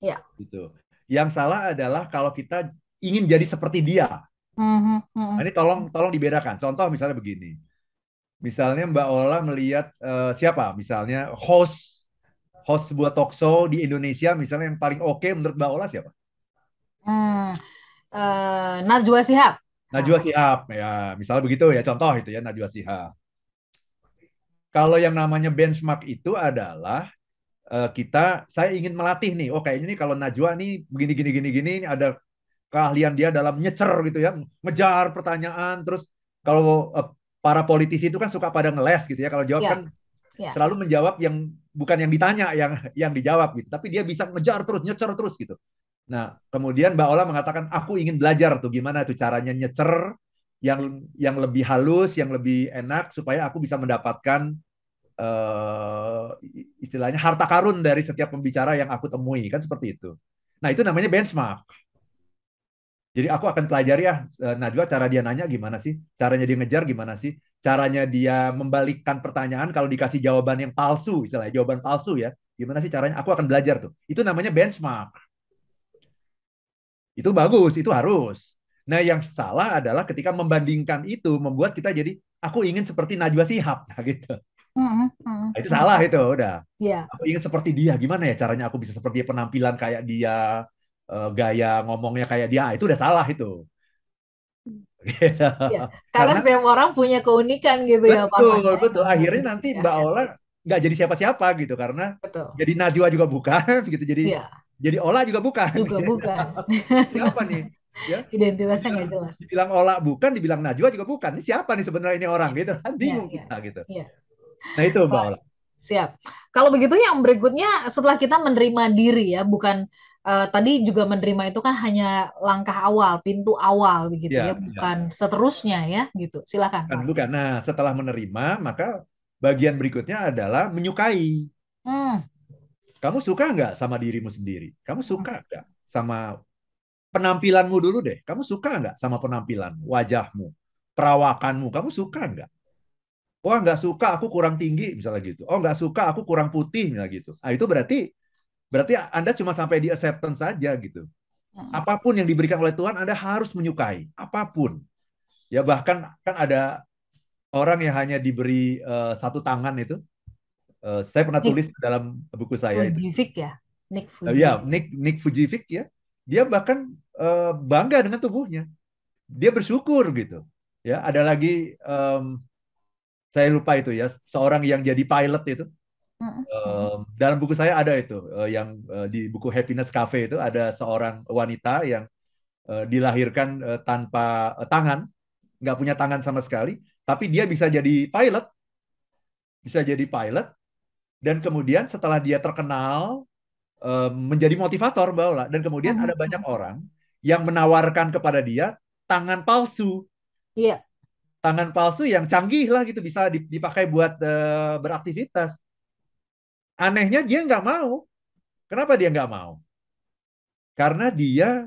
Ya. Yeah. Gitu. Yang salah adalah kalau kita ingin jadi seperti dia. Mm -hmm. Nah, mm-hmm. ini tolong tolong dibedakan. Contoh misalnya begini. Misalnya Mbak Ola melihat uh, siapa? Misalnya host host sebuah talk show di Indonesia misalnya yang paling oke okay, menurut Mbak Ola siapa? Hmm. Uh, Najwa Sihab. Najwa ah. Sihab ya misalnya begitu ya contoh itu ya Najwa Sihab kalau yang namanya benchmark itu adalah uh, kita saya ingin melatih nih oh ini kalau Najwa nih begini gini gini gini ini ada keahlian dia dalam nyecer gitu ya ngejar pertanyaan terus kalau uh, para politisi itu kan suka pada ngeles gitu ya kalau jawab yeah. kan yeah. selalu menjawab yang bukan yang ditanya yang yang dijawab gitu tapi dia bisa ngejar terus nyecer terus gitu Nah, kemudian Mbak Ola mengatakan, aku ingin belajar tuh gimana tuh caranya nyecer yang yang lebih halus, yang lebih enak supaya aku bisa mendapatkan uh, istilahnya harta karun dari setiap pembicara yang aku temui kan seperti itu. Nah itu namanya benchmark. Jadi aku akan pelajari ya Najwa cara dia nanya gimana sih, caranya dia ngejar gimana sih, caranya dia membalikkan pertanyaan kalau dikasih jawaban yang palsu, istilahnya jawaban palsu ya, gimana sih caranya? Aku akan belajar tuh. Itu namanya benchmark. Itu bagus, itu harus. Nah, yang salah adalah ketika membandingkan itu membuat kita jadi aku ingin seperti Najwa Sihab [LAUGHS] nah gitu. Mm-hmm, nah, itu mm-hmm. salah itu udah. Yeah. Aku ingin seperti dia. Gimana ya caranya aku bisa seperti penampilan kayak dia, eh, gaya ngomongnya kayak dia? Ah, itu udah salah itu. Gitu. Ya, [LAUGHS] karena, karena setiap orang punya keunikan gitu ya, betul, ya Pak. Betul, betul. Akhirnya nanti ya, Mbak iya. Ola nggak jadi siapa-siapa gitu karena betul. jadi Najwa juga bukan [LAUGHS] gitu. Jadi ya. Jadi Ola juga bukan. Juga bukan. [LAUGHS] siapa nih? Ya. Identitasnya nggak jelas. Dibilang Ola bukan, dibilang Najwa juga bukan. siapa nih sebenarnya ini orang gitu? [LAUGHS] Iya, Bingung ya, kita gitu. Ya. Nah itu Mbak Ola. Siap. Kalau begitu yang berikutnya setelah kita menerima diri ya, bukan uh, tadi juga menerima itu kan hanya langkah awal, pintu awal begitu iya, ya, ya bukan ya. seterusnya ya gitu. Silakan. Bukan, bukan. Nah, setelah menerima maka bagian berikutnya adalah menyukai. Hmm. Kamu suka nggak sama dirimu sendiri? Kamu hmm. suka nggak sama penampilanmu dulu deh? Kamu suka nggak sama penampilan wajahmu, perawakanmu? Kamu suka nggak? Oh nggak suka aku kurang tinggi misalnya gitu. Oh nggak suka aku kurang putih misalnya gitu. Ah itu berarti berarti Anda cuma sampai di acceptance saja gitu. Hmm. Apapun yang diberikan oleh Tuhan Anda harus menyukai apapun. Ya bahkan kan ada orang yang hanya diberi uh, satu tangan itu Eh, saya pernah Nick, tulis dalam buku saya itu. ya, Nick eh, iya, Fujivik. Uh, ya, Nick Nick Fujivik ya. Dia bahkan uh, bangga dengan tubuhnya. Dia bersyukur gitu. Ya, ada lagi um, saya lupa itu ya, seorang yang jadi pilot itu. dalam buku saya ada itu uh, yang uh, di buku Happiness Cafe itu ada seorang wanita yang uh, dilahirkan uh, tanpa uh, tangan, nggak punya tangan sama sekali, tapi dia bisa jadi pilot, bisa jadi pilot dan kemudian setelah dia terkenal menjadi motivator Mbak Ola dan kemudian hmm. ada banyak orang yang menawarkan kepada dia tangan palsu. Iya. Tangan palsu yang canggih lah gitu bisa dipakai buat uh, beraktivitas. Anehnya dia nggak mau. Kenapa dia nggak mau? Karena dia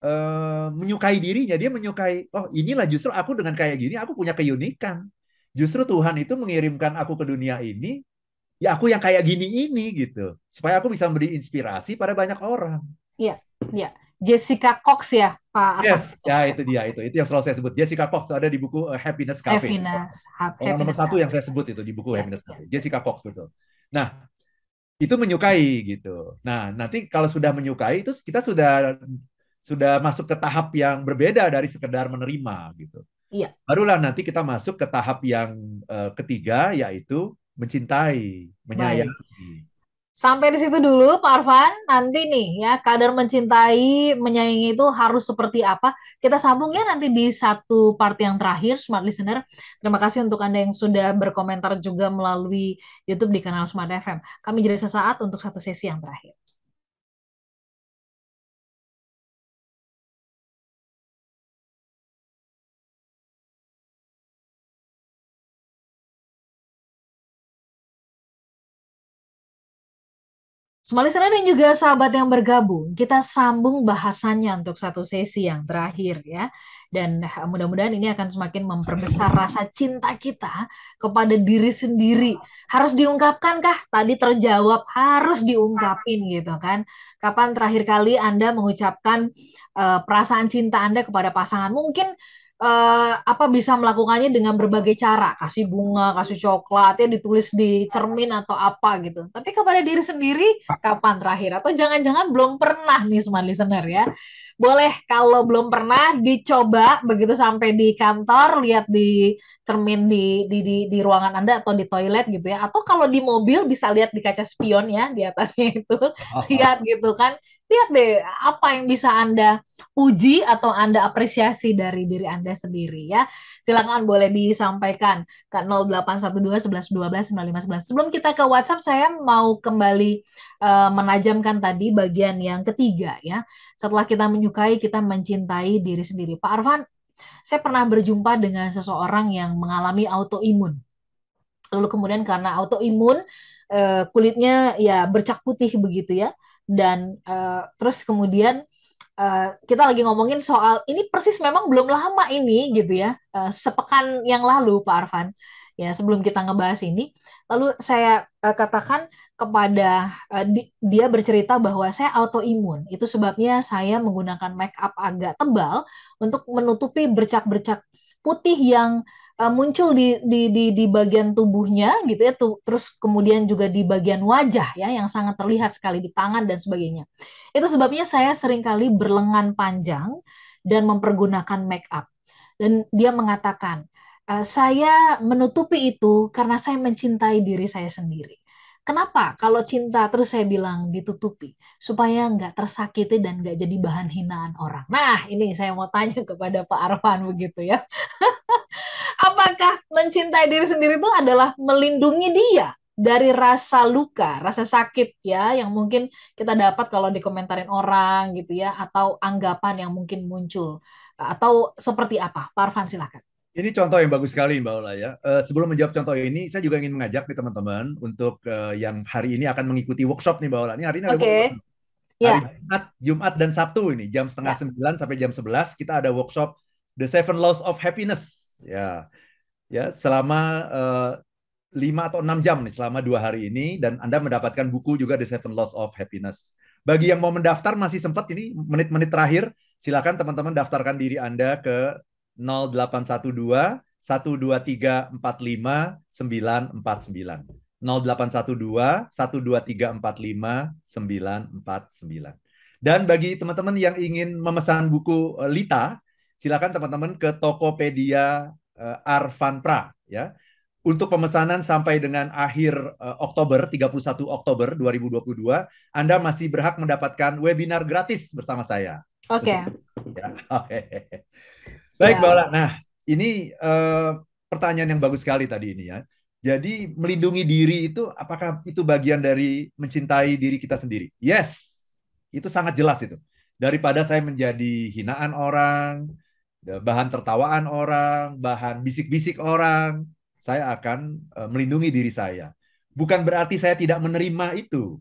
uh, menyukai dirinya. Dia menyukai. Oh inilah justru aku dengan kayak gini aku punya keunikan. Justru Tuhan itu mengirimkan aku ke dunia ini ya aku yang kayak gini ini gitu supaya aku bisa memberi inspirasi pada banyak orang iya iya Jessica Cox ya Pak Yes, ya itu dia itu itu yang selalu saya sebut Jessica Cox ada di buku eh, Happiness Cafe. Happiness, ha Orang nomor satu yang saya sebut itu di buku yeah, Happiness ya. Cafe. Yeah. Jessica Cox betul. Nah itu menyukai gitu. Nah nanti kalau sudah menyukai itu kita sudah sudah masuk ke tahap yang berbeda dari sekedar menerima gitu. Iya. Barulah nanti kita masuk ke tahap yang uh, ketiga yaitu mencintai, menyayangi. Sampai di situ dulu, Pak Arfan. Nanti nih ya kadar mencintai, menyayangi itu harus seperti apa? Kita sambung ya nanti di satu part yang terakhir, Smart Listener. Terima kasih untuk anda yang sudah berkomentar juga melalui YouTube di kanal Smart FM. Kami jadi sesaat untuk satu sesi yang terakhir. Semali Sena dan juga sahabat yang bergabung, kita sambung bahasannya untuk satu sesi yang terakhir ya. Dan eh, mudah-mudahan ini akan semakin memperbesar rasa cinta kita kepada diri sendiri. Harus diungkapkan kah? Tadi terjawab harus diungkapin gitu kan. Kapan terakhir kali Anda mengucapkan uh, perasaan cinta Anda kepada pasangan? Mungkin uh, apa bisa melakukannya dengan berbagai cara kasih bunga kasih coklat ya ditulis di cermin atau apa gitu tapi kepada diri sendiri kapan terakhir atau jangan-jangan belum pernah nih smart listener ya boleh kalau belum pernah dicoba begitu sampai di kantor lihat di cermin di di di, di ruangan anda atau di toilet gitu ya atau kalau di mobil bisa lihat di kaca spion ya di atasnya itu [LAUGHS] lihat gitu kan lihat deh apa yang bisa Anda uji atau Anda apresiasi dari diri Anda sendiri ya. Silakan boleh disampaikan ke 0812 Sebelum kita ke WhatsApp saya mau kembali uh, menajamkan tadi bagian yang ketiga ya. Setelah kita menyukai, kita mencintai diri sendiri. Pak Arvan saya pernah berjumpa dengan seseorang yang mengalami autoimun. Lalu kemudian karena autoimun eh, kulitnya ya bercak putih begitu ya dan uh, terus kemudian uh, kita lagi ngomongin soal ini persis memang belum lama ini gitu ya uh, sepekan yang lalu Pak Arfan ya sebelum kita ngebahas ini lalu saya uh, katakan kepada uh, di, dia bercerita bahwa saya autoimun itu sebabnya saya menggunakan make up agak tebal untuk menutupi bercak-bercak putih yang uh, muncul di, di di di bagian tubuhnya gitu ya tu, terus kemudian juga di bagian wajah ya yang sangat terlihat sekali di tangan dan sebagainya. Itu sebabnya saya seringkali berlengan panjang dan mempergunakan make up. Dan dia mengatakan, uh, "Saya menutupi itu karena saya mencintai diri saya sendiri." Kenapa? Kalau cinta terus saya bilang ditutupi supaya nggak tersakiti dan nggak jadi bahan hinaan orang. Nah, ini saya mau tanya [LAUGHS] kepada Pak Arfan begitu ya. [LAUGHS] apakah mencintai diri sendiri itu adalah melindungi dia dari rasa luka, rasa sakit ya yang mungkin kita dapat kalau dikomentarin orang gitu ya atau anggapan yang mungkin muncul atau seperti apa? Parvan silakan. Ini contoh yang bagus sekali Mbak Ola ya. Eh, sebelum menjawab contoh ini, saya juga ingin mengajak nih teman-teman untuk eh, yang hari ini akan mengikuti workshop nih Mbak Ola. Ini hari ini ada okay. workshop. Ya. Hari yeah. Jumat, Jumat dan Sabtu ini jam setengah ya. sembilan yeah. sampai jam sebelas kita ada workshop The Seven Laws of Happiness ya ya selama uh, atau enam jam nih selama dua hari ini dan Anda mendapatkan buku juga The Seven Laws of Happiness. Bagi yang mau mendaftar masih sempat ini menit-menit terakhir, silakan teman-teman daftarkan diri Anda ke 0812 123 45 949. 0812 123 45 949. Dan bagi teman-teman yang ingin memesan buku eh, Lita, silakan teman-teman ke Tokopedia uh, eh, Arvanpra ya. Untuk pemesanan sampai dengan akhir uh, Oktober 31 Oktober 2022, Anda masih berhak mendapatkan webinar gratis bersama saya. Oke. Okay. ya, okay. Baik, Mbak Bola. Nah, ini uh, pertanyaan yang bagus sekali tadi ini ya. Jadi melindungi diri itu apakah itu bagian dari mencintai diri kita sendiri? Yes. Itu sangat jelas itu. Daripada saya menjadi hinaan orang, bahan tertawaan orang, bahan bisik-bisik orang, saya akan e, melindungi diri saya. Bukan berarti saya tidak menerima itu,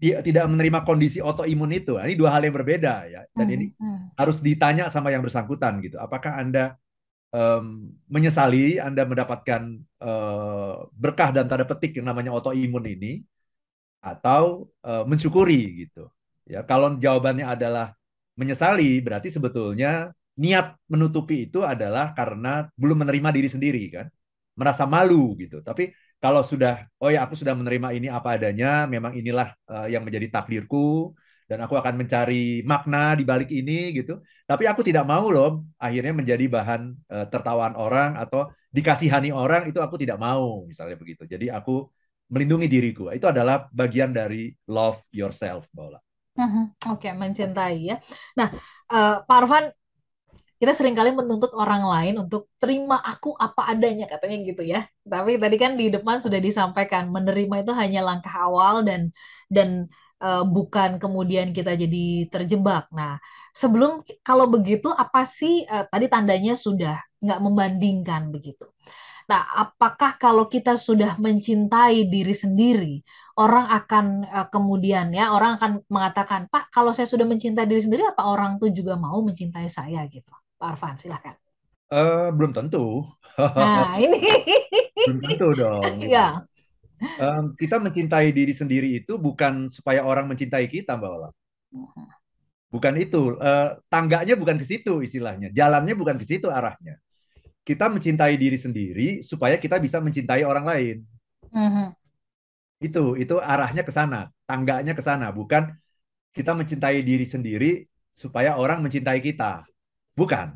tidak menerima kondisi autoimun itu. Nah, ini dua hal yang berbeda ya. Dan hmm, ini hmm. harus ditanya sama yang bersangkutan gitu. Apakah anda um, menyesali anda mendapatkan uh, berkah dan tanda petik yang namanya autoimun ini, atau uh, mensyukuri gitu? Ya, kalau jawabannya adalah menyesali, berarti sebetulnya niat menutupi itu adalah karena belum menerima diri sendiri kan merasa malu gitu tapi kalau sudah oh ya aku sudah menerima ini apa adanya memang inilah uh, yang menjadi takdirku dan aku akan mencari makna di balik ini gitu tapi aku tidak mau loh akhirnya menjadi bahan uh, tertawaan orang atau dikasihani orang itu aku tidak mau misalnya begitu jadi aku melindungi diriku itu adalah bagian dari love yourself bola mhm. Oke, okay, mencintai ya. Nah, uh, Pak kita seringkali menuntut orang lain untuk terima aku apa adanya katanya gitu ya. Tapi tadi kan di depan sudah disampaikan menerima itu hanya langkah awal dan dan e, bukan kemudian kita jadi terjebak. Nah, sebelum kalau begitu apa sih e, tadi tandanya sudah nggak membandingkan begitu. Nah, apakah kalau kita sudah mencintai diri sendiri, orang akan e, kemudian ya orang akan mengatakan, "Pak, kalau saya sudah mencintai diri sendiri, apa orang tuh juga mau mencintai saya?" gitu. Pak Arfan, silahkan. Uh, belum tentu. Nah, [LAUGHS] ini. belum tentu dong. Gitu. Ya. Um, kita mencintai diri sendiri itu bukan supaya orang mencintai kita, Mbak Ola. Bukan itu. Uh, tangganya bukan ke situ istilahnya. Jalannya bukan ke situ arahnya. Kita mencintai diri sendiri supaya kita bisa mencintai orang lain. Uh-huh. Itu, itu arahnya ke sana. Tangganya ke sana. Bukan kita mencintai diri sendiri supaya orang mencintai kita. Bukan.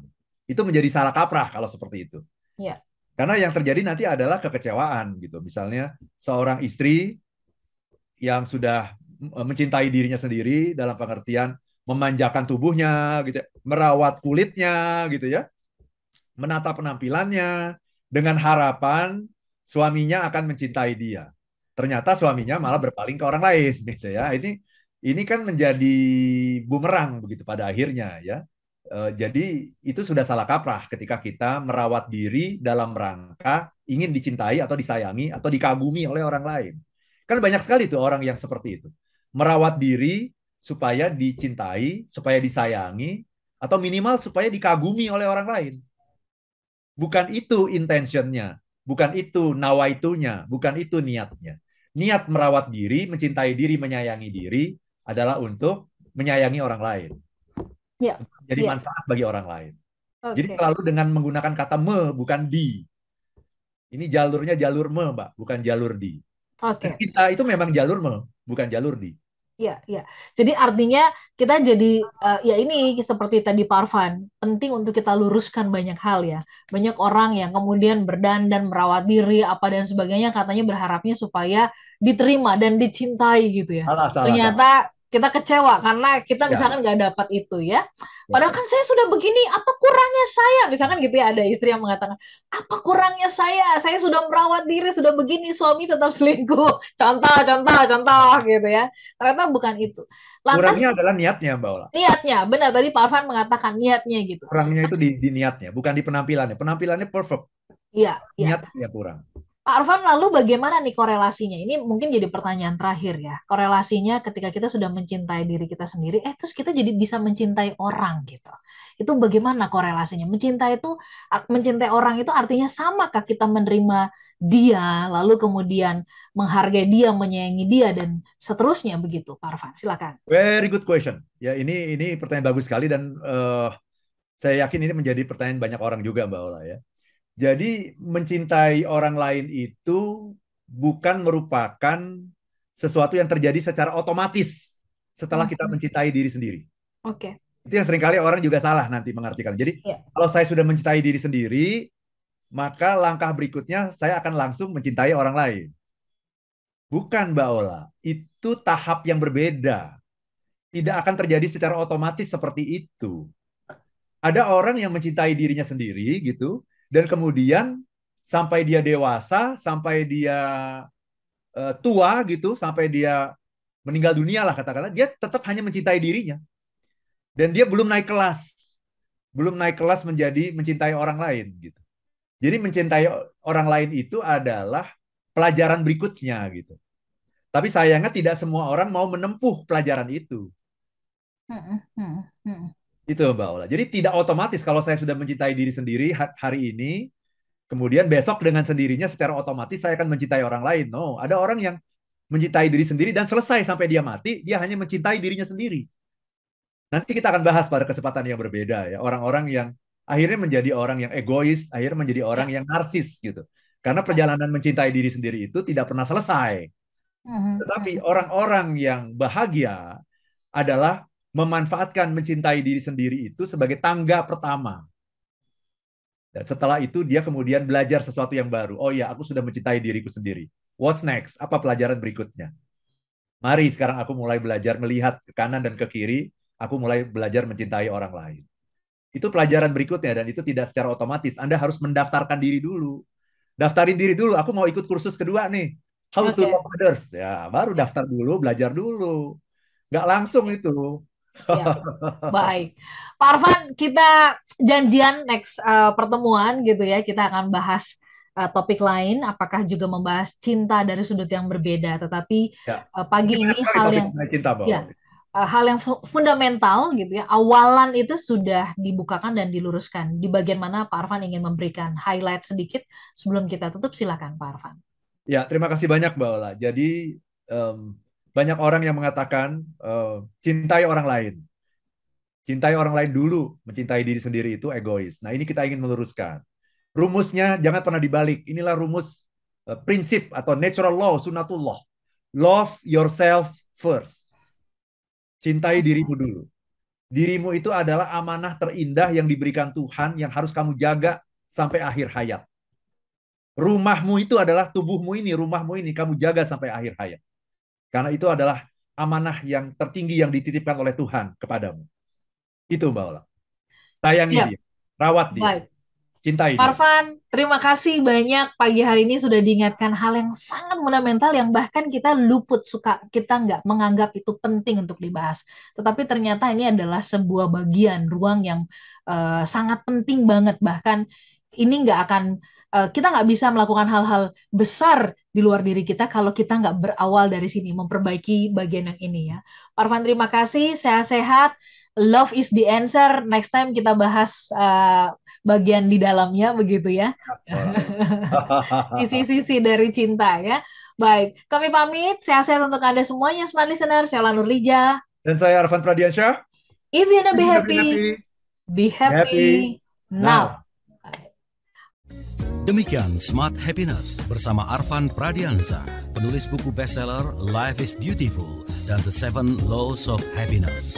Itu menjadi salah kaprah kalau seperti itu. Yeah. Karena yang terjadi nanti adalah kekecewaan gitu. Misalnya seorang istri yang sudah mencintai dirinya sendiri dalam pengertian memanjakan tubuhnya gitu, ya, merawat kulitnya gitu ya, menata penampilannya dengan harapan suaminya akan mencintai dia. Ternyata suaminya malah berpaling ke orang lain gitu ya. Ini ini kan menjadi bumerang begitu pada akhirnya ya Eh, jadi itu sudah salah kaprah ketika kita merawat diri dalam rangka ingin dicintai atau disayangi atau dikagumi oleh orang lain. Kan banyak sekali tuh orang yang seperti itu. Merawat diri supaya dicintai, supaya disayangi, atau minimal supaya dikagumi oleh orang lain. Bukan itu intentionnya, bukan itu nawaitunya, bukan itu niatnya. Niat merawat diri, mencintai diri, menyayangi diri adalah untuk menyayangi orang lain yeah. jadi yeah. manfaat bagi orang lain. Okay. Jadi selalu dengan menggunakan kata me bukan di. Ini jalurnya jalur me, Mbak, bukan jalur di. Oke. Okay. kita itu memang jalur me, bukan jalur di. Ya ya. Jadi artinya kita jadi uh, ya ini seperti tadi Parvan, penting untuk kita luruskan banyak hal ya. Banyak orang yang kemudian berdandan, merawat diri apa dan sebagainya katanya berharapnya supaya diterima dan dicintai gitu ya. Salah, salah, Ternyata salah kita kecewa karena kita ya. misalkan nggak ya. dapat itu ya. ya. Padahal kan saya sudah begini, apa kurangnya saya? Misalkan gitu ya ada istri yang mengatakan, apa kurangnya saya? Saya sudah merawat diri, sudah begini, suami tetap selingkuh. [LAUGHS] Contoh, contoh, contoh gitu ya. Ternyata bukan itu. Lantas, kurangnya adalah niatnya, Mbak Ola. Niatnya, benar tadi Pak Arfan mengatakan niatnya gitu. Kurangnya itu di, di niatnya, bukan di penampilannya. Penampilannya perfect. Iya. iya. Niatnya kurang. Pak Arfan, lalu bagaimana nih korelasinya? Ini mungkin jadi pertanyaan terakhir ya. Korelasinya ketika kita sudah mencintai diri kita sendiri, eh terus kita jadi bisa mencintai orang gitu. Itu bagaimana korelasinya? Mencintai itu, mencintai orang itu artinya samakah kita menerima dia, lalu kemudian menghargai dia, menyayangi dia, dan seterusnya begitu, Pak Arfan. Silakan. Very good question. Ya ini ini pertanyaan bagus sekali dan uh, saya yakin ini menjadi pertanyaan banyak orang juga, Mbak Ola ya. Jadi mencintai orang lain itu bukan merupakan sesuatu yang terjadi secara otomatis setelah kita mm-hmm. mencintai diri sendiri. Oke. Okay. Itu yang seringkali orang juga salah nanti mengartikan. Jadi yeah. kalau saya sudah mencintai diri sendiri, maka langkah berikutnya saya akan langsung mencintai orang lain. Bukan Mbak Ola, itu tahap yang berbeda. Tidak akan terjadi secara otomatis seperti itu. Ada orang yang mencintai dirinya sendiri gitu, dan kemudian sampai dia dewasa, sampai dia uh, tua gitu, sampai dia meninggal dunia lah katakanlah, dia tetap hanya mencintai dirinya. Dan dia belum naik kelas. Belum naik kelas menjadi mencintai orang lain gitu. Jadi mencintai orang lain itu adalah pelajaran berikutnya gitu. Tapi sayangnya tidak semua orang mau menempuh pelajaran itu. Hmm, hmm, hmm, itu Mbak Ola. Jadi tidak otomatis kalau saya sudah mencintai diri sendiri hari ini, kemudian besok dengan sendirinya secara otomatis saya akan mencintai orang lain. No, ada orang yang mencintai diri sendiri dan selesai sampai dia mati, dia hanya mencintai dirinya sendiri. Nanti kita akan bahas pada kesempatan yang berbeda ya, orang-orang yang akhirnya menjadi orang yang egois, akhirnya menjadi ya. orang yang narsis gitu. Karena ya. perjalanan mencintai diri sendiri itu tidak pernah selesai. Mhm. Tetapi mhm. orang-orang yang bahagia adalah memanfaatkan mencintai diri sendiri itu sebagai tangga pertama. Dan setelah itu dia kemudian belajar sesuatu yang baru. Oh ya, aku sudah mencintai diriku sendiri. What's next? Apa pelajaran berikutnya? Mari sekarang aku mulai belajar melihat ke kanan dan ke kiri. Aku mulai belajar mencintai orang lain. Itu pelajaran berikutnya dan itu tidak secara otomatis. Anda harus mendaftarkan diri dulu. Daftarin diri dulu. Aku mau ikut kursus kedua nih. How okay. to love others. Ya, baru daftar dulu, belajar dulu. Gak langsung itu Siap. [LAUGHS] Baik. Pak Arfan, kita janjian next uh, pertemuan gitu ya. Kita akan bahas uh, topik lain. Apakah juga membahas cinta dari sudut yang berbeda. Tetapi ya. uh, pagi ini ya, hal yang cinta, Ya, uh, hal yang fundamental gitu ya. Awalan itu sudah dibukakan dan diluruskan. Di bagian mana Pak Arfan ingin memberikan highlight sedikit sebelum kita tutup silakan Pak Arfan. Ya, terima kasih banyak Mbak Ola. Jadi um, banyak orang yang mengatakan uh, cintai orang lain. Cintai orang lain dulu, mencintai diri sendiri itu egois. Nah, ini kita ingin meluruskan. Rumusnya jangan pernah dibalik. Inilah rumus uh, prinsip atau natural law sunatullah. Love yourself first. Cintai dirimu dulu. Dirimu itu adalah amanah terindah yang diberikan Tuhan yang harus kamu jaga sampai akhir hayat. Rumahmu itu adalah tubuhmu ini, rumahmu ini kamu jaga sampai akhir hayat. Karena itu adalah amanah yang tertinggi yang dititipkan oleh Tuhan kepadamu. Itu Mbak Ola. Tayangi ya. dia, rawat dia. Baik. Cintai Parvan, dia. terima kasih banyak pagi hari ini sudah diingatkan hal yang sangat fundamental yang bahkan kita luput suka kita nggak menganggap itu penting untuk dibahas. Tetapi ternyata ini adalah sebuah bagian ruang yang uh, sangat penting banget bahkan ini nggak akan Eh, kita nggak bisa melakukan hal-hal besar di luar diri kita kalau kita nggak berawal dari sini memperbaiki bagian yang ini ya. Parvan terima kasih, sehat-sehat. Love is the answer. Next time kita bahas uh, bagian di dalamnya begitu ya. [LAUGHS] Sisi-sisi dari cinta ya. Baik, kami pamit. Sehat-sehat untuk Anda semuanya, smart listener. Saya Lanur Lija. Dan saya Arvan Pradiansyah. If you're wanna be happy, be happy, happy now. now. Demikian Smart Happiness bersama Arvan Pradianza, penulis buku bestseller Life is Beautiful dan The Seven Laws of Happiness.